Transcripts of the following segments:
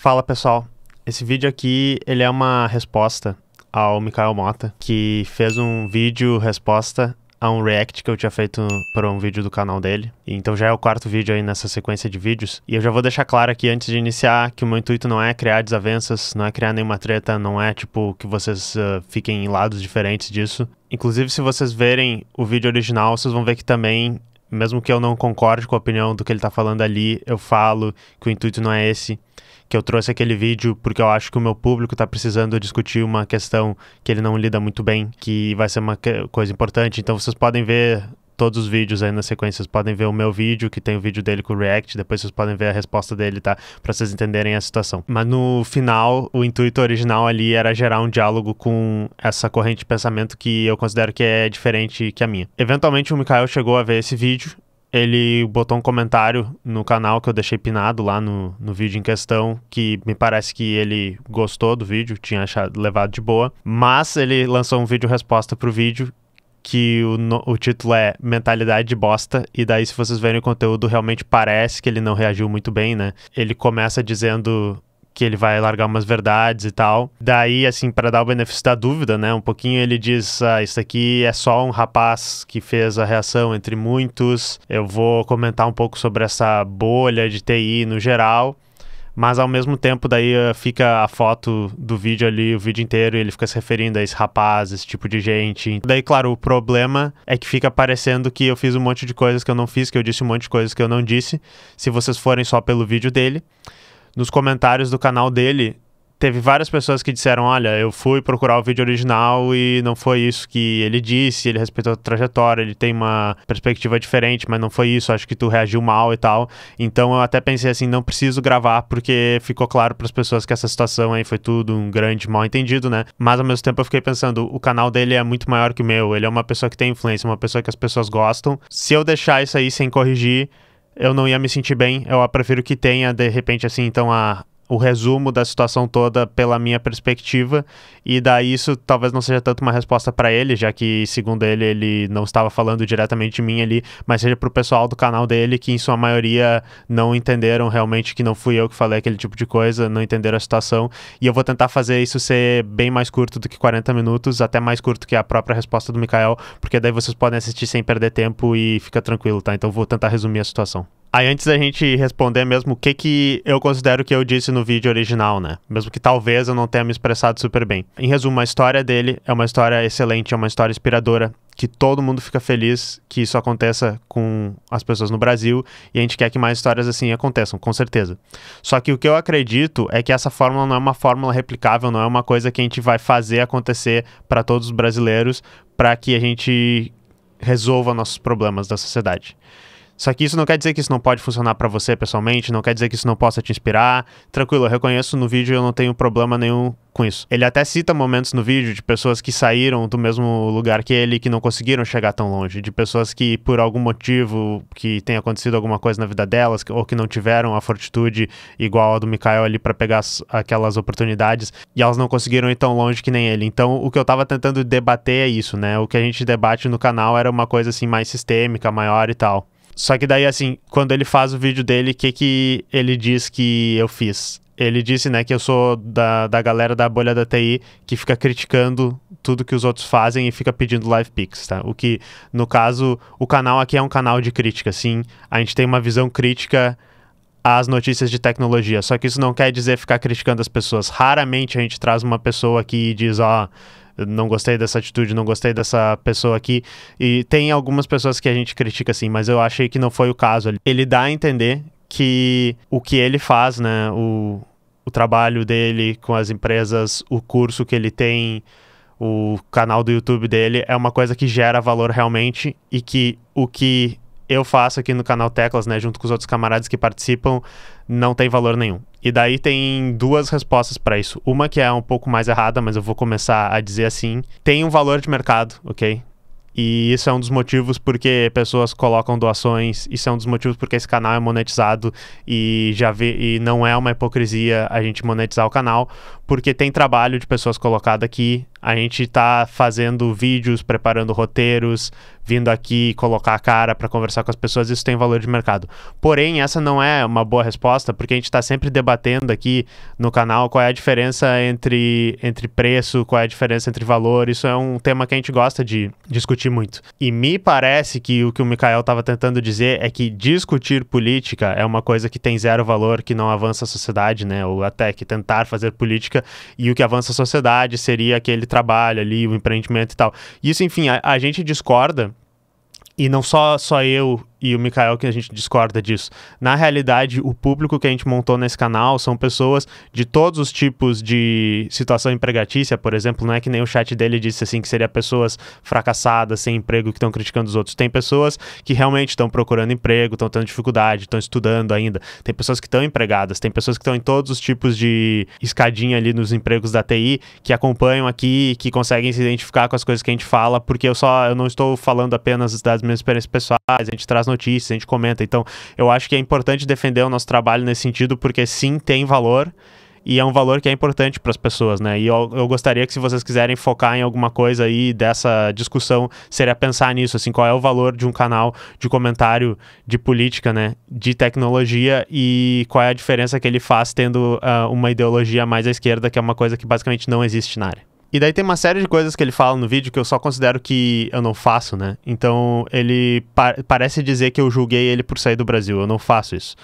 Fala pessoal, esse vídeo aqui ele é uma resposta ao Mikael Mota, que fez um vídeo resposta a um react que eu tinha feito para um vídeo do canal dele. Então já é o quarto vídeo aí nessa sequência de vídeos. E eu já vou deixar claro aqui antes de iniciar que o meu intuito não é criar desavenças, não é criar nenhuma treta, não é tipo que vocês uh, fiquem em lados diferentes disso. Inclusive, se vocês verem o vídeo original, vocês vão ver que também mesmo que eu não concorde com a opinião do que ele está falando ali, eu falo que o intuito não é esse, que eu trouxe aquele vídeo porque eu acho que o meu público está precisando discutir uma questão que ele não lida muito bem, que vai ser uma coisa importante. Então vocês podem ver todos os vídeos aí na sequência. Vocês podem ver o meu vídeo, que tem o vídeo dele com o React, depois vocês podem ver a resposta dele, tá? Pra vocês entenderem a situação. Mas no final, o intuito original ali era gerar um diálogo com essa corrente de pensamento que eu considero que é diferente que a minha. Eventualmente o Mikael chegou a ver esse vídeo ele botou um comentário no canal que eu deixei pinado lá no, no vídeo em questão, que me parece que ele gostou do vídeo, tinha achado, levado de boa, mas ele lançou um vídeo resposta pro vídeo que o, no, o título é Mentalidade de Bosta, e daí, se vocês verem o conteúdo, realmente parece que ele não reagiu muito bem, né? Ele começa dizendo que ele vai largar umas verdades e tal. Daí, assim, para dar o benefício da dúvida, né? Um pouquinho ele diz: ah, isso aqui é só um rapaz que fez a reação entre muitos. Eu vou comentar um pouco sobre essa bolha de TI no geral. Mas ao mesmo tempo, daí eh, fica a foto do vídeo ali, o vídeo inteiro, e ele fica se referindo a esse rapaz, esse tipo de gente. Daí, claro, o problema é que fica parecendo que eu fiz um monte de coisas que eu não fiz, que eu disse um monte de coisas que eu não disse. Se vocês forem só pelo vídeo dele. Nos comentários do canal dele, teve várias pessoas que disseram: olha, eu fui procurar o vídeo original e não foi isso que ele disse, ele respeitou a trajetória, ele tem uma perspectiva diferente, mas não foi isso, acho que tu reagiu mal e tal. Então eu até pensei assim: não preciso gravar, porque ficou claro para as pessoas que essa situação aí foi tudo um grande mal entendido, né? Mas ao mesmo tempo eu fiquei pensando: o canal dele é muito maior que o meu, ele é uma pessoa que tem influência, uma pessoa que as pessoas gostam. Se eu deixar isso aí sem corrigir, eu não ia me sentir bem. Eu prefiro que tenha, de repente, assim, então a, o resumo da situação toda pela minha perspectiva e daí isso talvez não seja tanto uma resposta para ele, já que segundo ele ele não estava falando diretamente de mim ali, mas seja para o pessoal do canal dele que em sua maioria não entenderam realmente que não fui eu que falei aquele tipo de coisa, não entenderam a situação e eu vou tentar fazer isso ser bem mais curto do que 40 minutos, até mais curto que a própria resposta do Mikael, porque daí vocês podem assistir sem perder tempo e fica tranquilo, tá? Então vou tentar resumir a situação. Aí antes da gente responder mesmo o que, que eu considero que eu disse no vídeo original, né? Mesmo que talvez eu não tenha me expressado super bem. Em resumo, a história dele é uma história excelente, é uma história inspiradora, que todo mundo fica feliz que isso aconteça com as pessoas no Brasil e a gente quer que mais histórias assim aconteçam, com certeza. Só que o que eu acredito é que essa fórmula não é uma fórmula replicável, não é uma coisa que a gente vai fazer acontecer para todos os brasileiros para que a gente resolva nossos problemas da sociedade. Só que isso não quer dizer que isso não pode funcionar para você pessoalmente, não quer dizer que isso não possa te inspirar. Tranquilo, eu reconheço no vídeo, eu não tenho problema nenhum com isso. Ele até cita momentos no vídeo de pessoas que saíram do mesmo lugar que ele, que não conseguiram chegar tão longe, de pessoas que por algum motivo que tenha acontecido alguma coisa na vida delas ou que não tiveram a fortitude igual a do Mikael ali para pegar aquelas oportunidades e elas não conseguiram ir tão longe que nem ele. Então, o que eu tava tentando debater é isso, né? O que a gente debate no canal era uma coisa assim mais sistêmica, maior e tal. Só que daí, assim, quando ele faz o vídeo dele, o que, que ele diz que eu fiz? Ele disse, né, que eu sou da, da galera da bolha da TI que fica criticando tudo que os outros fazem e fica pedindo live pics tá? O que, no caso, o canal aqui é um canal de crítica, sim. A gente tem uma visão crítica às notícias de tecnologia. Só que isso não quer dizer ficar criticando as pessoas. Raramente a gente traz uma pessoa aqui e diz, ó, oh, não gostei dessa atitude, não gostei dessa pessoa aqui. E tem algumas pessoas que a gente critica assim, mas eu achei que não foi o caso. Ele dá a entender que o que ele faz, né, o, o trabalho dele com as empresas, o curso que ele tem, o canal do YouTube dele é uma coisa que gera valor realmente e que o que eu faço aqui no canal Teclas, né, junto com os outros camaradas que participam, não tem valor nenhum. E daí tem duas respostas para isso. Uma que é um pouco mais errada, mas eu vou começar a dizer assim: tem um valor de mercado, ok? E isso é um dos motivos porque pessoas colocam doações, isso é um dos motivos porque esse canal é monetizado e já vê, e não é uma hipocrisia a gente monetizar o canal, porque tem trabalho de pessoas colocado aqui, a gente tá fazendo vídeos, preparando roteiros, vindo aqui colocar a cara para conversar com as pessoas, isso tem valor de mercado. Porém, essa não é uma boa resposta, porque a gente está sempre debatendo aqui no canal qual é a diferença entre, entre preço, qual é a diferença entre valor. Isso é um tema que a gente gosta de discutir muito. E me parece que o que o Mikael estava tentando dizer é que discutir política é uma coisa que tem zero valor, que não avança a sociedade, né? Ou até que tentar fazer política e o que avança a sociedade seria aquele trabalho ali, o empreendimento e tal. Isso, enfim, a, a gente discorda e não só só eu e o Mikael que a gente discorda disso. Na realidade, o público que a gente montou nesse canal são pessoas de todos os tipos de situação empregatícia, por exemplo, não é que nem o chat dele disse assim que seria pessoas fracassadas, sem emprego, que estão criticando os outros. Tem pessoas que realmente estão procurando emprego, estão tendo dificuldade, estão estudando ainda. Tem pessoas que estão empregadas, tem pessoas que estão em todos os tipos de escadinha ali nos empregos da TI, que acompanham aqui, que conseguem se identificar com as coisas que a gente fala, porque eu só eu não estou falando apenas das minhas experiências pessoais, a gente traz notícias, a gente comenta. Então, eu acho que é importante defender o nosso trabalho nesse sentido, porque sim, tem valor e é um valor que é importante para as pessoas, né? E eu, eu, gostaria que se vocês quiserem focar em alguma coisa aí dessa discussão, seria pensar nisso, assim, qual é o valor de um canal de comentário de política, né? De tecnologia e qual é a diferença que ele faz tendo uh, uma ideologia mais à esquerda, que é uma coisa que basicamente não existe na área. E daí tem uma série de coisas que ele fala no vídeo que eu só considero que eu não faço, né? Então ele parece dizer que eu julguei ele por sair do Brasil. Eu não faço isso.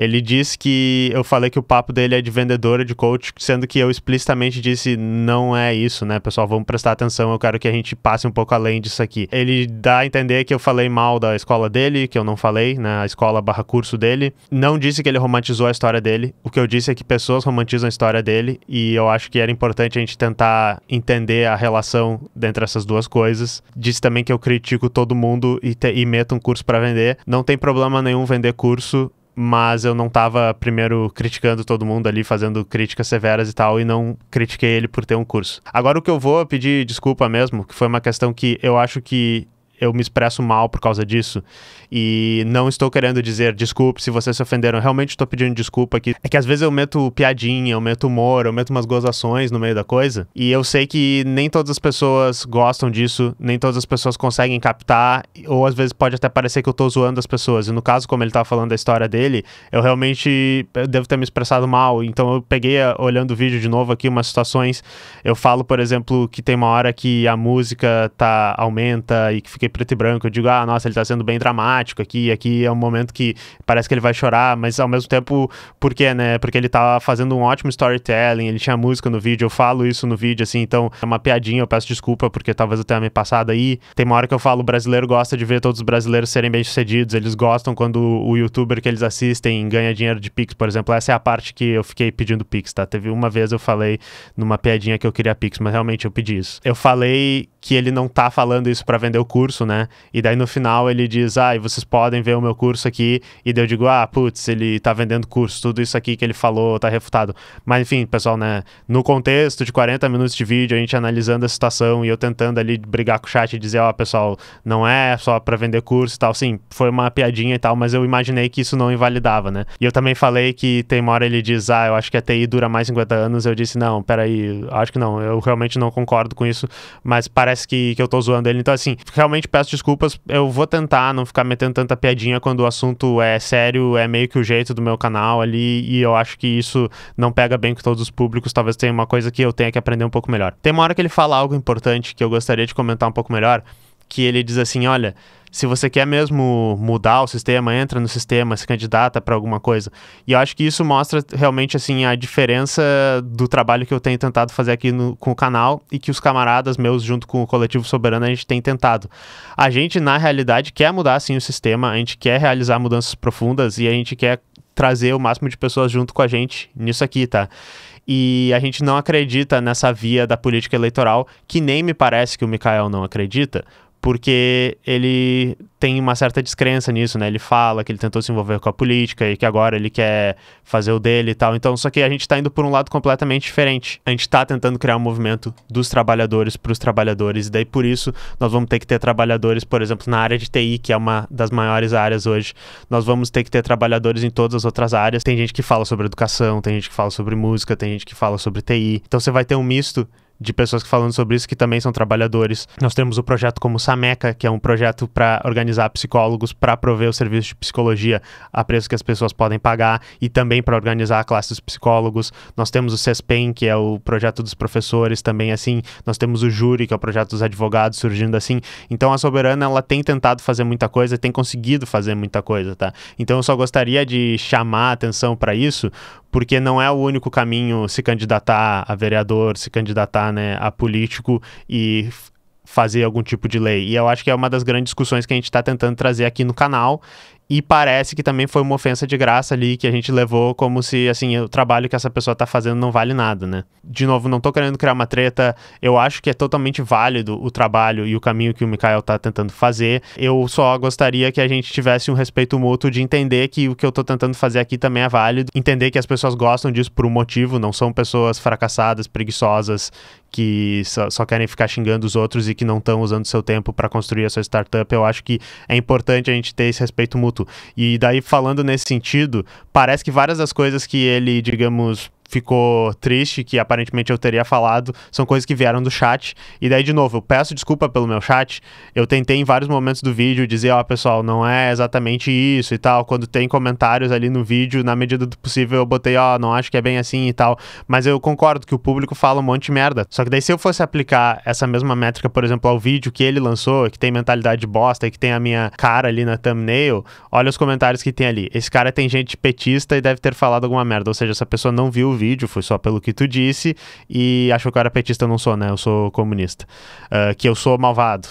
Ele disse que eu falei que o papo dele é de vendedora de coach, sendo que eu explicitamente disse não é isso, né, pessoal? Vamos prestar atenção, eu quero que a gente passe um pouco além disso aqui. Ele dá a entender que eu falei mal da escola dele, que eu não falei, né, a escola barra curso dele. Não disse que ele romantizou a história dele. O que eu disse é que pessoas romantizam a história dele e eu acho que era importante a gente tentar entender a relação entre essas duas coisas. Disse também que eu critico todo mundo e, te, e meto um curso para vender. Não tem problema nenhum vender curso, mas eu não estava primeiro criticando todo mundo ali, fazendo críticas severas e tal, e não critiquei ele por ter um curso. Agora o que eu vou pedir desculpa mesmo, que foi uma questão que eu acho que eu me expresso mal por causa disso. E não estou querendo dizer desculpe se vocês se ofenderam. Eu realmente estou pedindo desculpa aqui. É que às vezes eu meto piadinha, eu meto humor, eu meto umas gozações no meio da coisa. E eu sei que nem todas as pessoas gostam disso, nem todas as pessoas conseguem captar, ou às vezes pode até parecer que eu estou zoando as pessoas. E no caso, como ele estava falando da história dele, eu realmente eu devo ter me expressado mal. Então eu peguei, eh, olhando o vídeo de novo aqui, umas situações. Eu falo, por exemplo, que tem uma hora que a música tá aumenta e que fiquei preto e branco, eu digo, ah, nossa, ele tá sendo bem dramático aqui, aqui é um momento que parece que ele vai chorar, mas ao mesmo tempo, por quê, né? Porque ele tá fazendo um ótimo storytelling, ele tinha música no vídeo, eu falo isso no vídeo, assim, então é uma piadinha, eu peço desculpa porque talvez eu tenha me passado aí. Tem uma hora que eu falo, o brasileiro gosta de ver todos os brasileiros serem bem-sucedidos, eles gostam quando o youtuber que eles assistem ganha dinheiro de Pix, por exemplo. Essa é a parte que eu fiquei pedindo Pix, tá? Teve uma vez eu falei numa piadinha que eu queria Pix, mas realmente eu pedi isso. Eu falei que ele não tá falando isso para vender o curso, né? E daí no final ele diz: "Ah, e vocês podem ver o meu curso aqui". E daí eu digo: "Ah, putz, ele tá vendendo curso, tudo isso aqui que ele falou tá refutado". Mas enfim, pessoal, né, no contexto de 40 minutos de vídeo, a gente analisando a situação e eu tentando ali brigar com o chat e dizer: "Ó, oh, pessoal, não é só para vender curso e tal". Sim, foi uma piadinha e tal, mas eu imaginei que isso não invalidava, né? E eu também falei que tem uma hora ele diz: "Ah, eu acho que a TI dura mais 50 anos". Eu disse: "Não, peraí, acho que não, eu realmente não concordo com isso, mas parece parece que, que eu tô zoando ele. Então, assim, realmente peço desculpas. Eu vou tentar não ficar metendo tanta piadinha quando o assunto é sério, é meio que o jeito do meu canal ali. E eu acho que isso não pega bem com todos os públicos. Talvez tenha uma coisa que eu tenha que aprender um pouco melhor. Tem uma hora que ele fala algo importante que eu gostaria de comentar um pouco melhor que ele diz assim: olha, se você quer mesmo mudar o sistema, entra no sistema, se candidata para alguma coisa. E eu acho que isso mostra realmente assim a diferença do trabalho que eu tenho tentado fazer aqui no, com o canal e que os camaradas meus junto com o coletivo soberano a gente tem tentado. A gente na realidade quer mudar sim o sistema, a gente quer realizar mudanças profundas e a gente quer trazer o máximo de pessoas junto com a gente nisso aqui, tá? e a gente não acredita nessa via da política eleitoral, que nem me parece que o Mikael não acredita, porque ele tem uma certa descrença nisso, né? Ele fala que ele tentou se envolver com a política e que agora ele quer fazer o dele e tal. Então, só que a gente tá indo por um lado completamente diferente. A gente tá tentando criar um movimento dos trabalhadores para os trabalhadores e daí por isso nós vamos ter que ter trabalhadores, por exemplo, na área de TI, que é uma das maiores áreas hoje. Nós vamos ter que ter trabalhadores em todas as outras áreas. Tem gente que fala sobre educação, tem gente que fala sobre música, tem gente que fala sobre TI. Então, você vai ter um misto de pessoas falando sobre isso que também são trabalhadores. Nós temos o projeto como Sameca, que é um projeto para organizar psicólogos para prover o serviço de psicologia a preço que as pessoas podem pagar e também para organizar a classe dos psicólogos. Nós temos o CESPEN, que é o projeto dos professores, também assim. Nós temos o Júri, que é o projeto dos advogados surgindo assim. Então a Soberana ela tem tentado fazer muita coisa, tem conseguido fazer muita coisa, tá? Então eu só gostaria de chamar a atenção para isso, porque não é o único caminho se candidatar a vereador, se candidatar né, a político e fazer algum tipo de lei. E eu acho que é uma das grandes discussões que a gente está tentando trazer aqui no canal e parece que também foi uma ofensa de graça ali que a gente levou como se, assim, o trabalho que essa pessoa tá fazendo não vale nada, né? De novo, não tô querendo criar uma treta. Eu acho que é totalmente válido o trabalho e o caminho que o Mikael tá tentando fazer. Eu só gostaria que a gente tivesse um respeito mútuo de entender que o que eu tô tentando fazer aqui também é válido. Entender que as pessoas gostam disso por um motivo, não são pessoas fracassadas, preguiçosas, que só, só querem ficar xingando os outros e que não estão usando seu tempo para construir a sua startup. Eu acho que é importante a gente ter esse respeito mútuo e daí, falando nesse sentido, parece que várias das coisas que ele, digamos, ficou triste, que aparentemente eu teria falado, são coisas que vieram do chat. E daí, de novo, eu peço desculpa pelo meu chat. Eu tentei em vários momentos do vídeo dizer, ó, oh, pessoal, não é exatamente isso e tal. Quando tem comentários ali no vídeo, na medida do possível, eu botei, ó, oh, não acho que é bem assim e tal. Mas eu concordo que o público fala um monte de merda. Só que daí, se eu fosse aplicar essa mesma métrica, por exemplo, ao vídeo que ele lançou, que tem mentalidade bosta e que tem a minha cara ali na thumbnail, olha os comentários que tem ali. Esse cara tem gente petista e deve ter falado alguma merda. Ou seja, essa pessoa não viu o vídeo, foi só pelo que tu disse, e achou que eu era petista, eu não sou, né? Eu sou comunista. Uh, que eu sou malvado.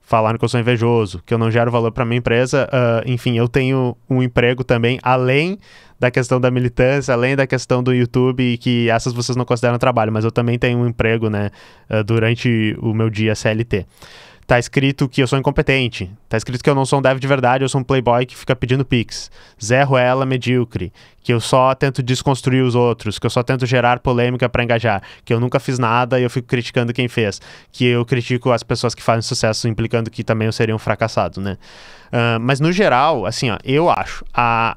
Falaram que eu sou invejoso, que eu não gero valor para minha empresa. Uh, enfim, eu tenho um emprego também, além da questão da militância, além da questão do YouTube, que essas vocês não consideram trabalho, mas eu também tenho um emprego, né, ah, durante o meu dia CLT tá escrito que eu sou incompetente, tá escrito que eu não sou um dev de verdade, eu sou um playboy que fica pedindo pix. zero ela medíocre, que eu só tento desconstruir os outros, que eu só tento gerar polêmica para engajar, que eu nunca fiz nada e eu fico criticando quem fez, que eu critico as pessoas que fazem sucesso, implicando que também eu seria um fracassado, né? Uh, mas no geral, assim, ó, eu acho, a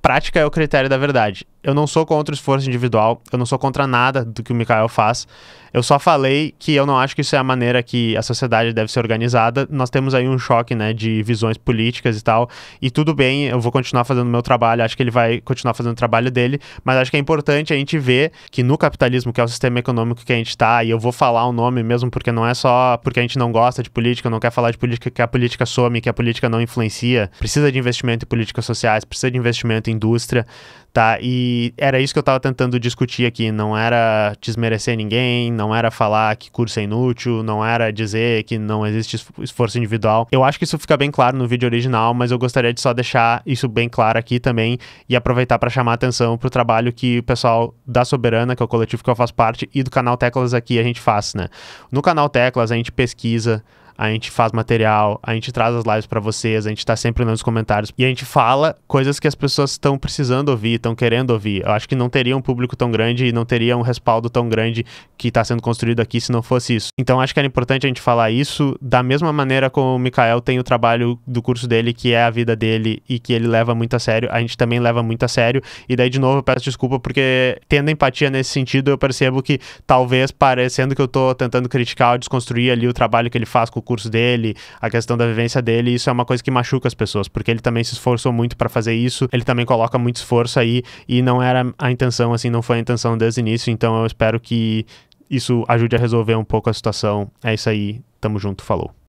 prática é o critério da verdade eu não sou contra o esforço individual, eu não sou contra nada do que o Mikael faz. Eu só falei que eu não acho que isso é a maneira que a sociedade deve ser organizada. Nós temos aí um choque, né, de visões políticas e tal. E tudo bem, eu vou continuar fazendo o meu trabalho, acho que ele vai continuar fazendo o trabalho dele, mas acho que é importante a gente ver que no capitalismo, que é o sistema econômico que a gente está, e eu vou falar o nome mesmo porque não é só porque a gente não gosta de política, não quer falar de política, que a política some, que a política não influencia. Precisa de investimento em políticas sociais, precisa de investimento em indústria tá? E era isso que eu estava tentando discutir aqui, não era desmerecer ninguém, não era falar que curso é inútil, não era dizer que não existe esforço individual. Eu acho que isso fica bem claro no vídeo original, mas eu gostaria de só deixar isso bem claro aqui também e aproveitar para chamar atenção para o trabalho que o pessoal da Soberana, que é o coletivo que eu faço parte, e do canal Teclas aqui a gente faz, né? No canal Teclas a gente pesquisa a gente faz material, a gente traz as lives para vocês, a gente tá sempre nos comentários e a gente fala coisas que as pessoas estão precisando ouvir, estão querendo ouvir. Eu acho que não teria um público tão grande e não teria um respaldo tão grande que tá sendo construído aqui se não fosse isso. Então acho que era importante a gente falar isso da mesma maneira como o Mikael tem o trabalho do curso dele, que é a vida dele e que ele leva muito a sério, a gente também leva muito a sério. E daí de novo eu peço desculpa porque tendo empatia nesse sentido, eu percebo que talvez parecendo que eu tô tentando criticar ou desconstruir ali o trabalho que ele faz com o curso dele, a questão da vivência dele, isso é uma coisa que machuca as pessoas, porque ele também se esforçou muito para fazer isso, ele também coloca muito esforço aí e não era a intenção, assim, não foi a intenção desde o início, então eu espero que isso ajude a resolver um pouco a situação. É isso aí, tamo junto, falou.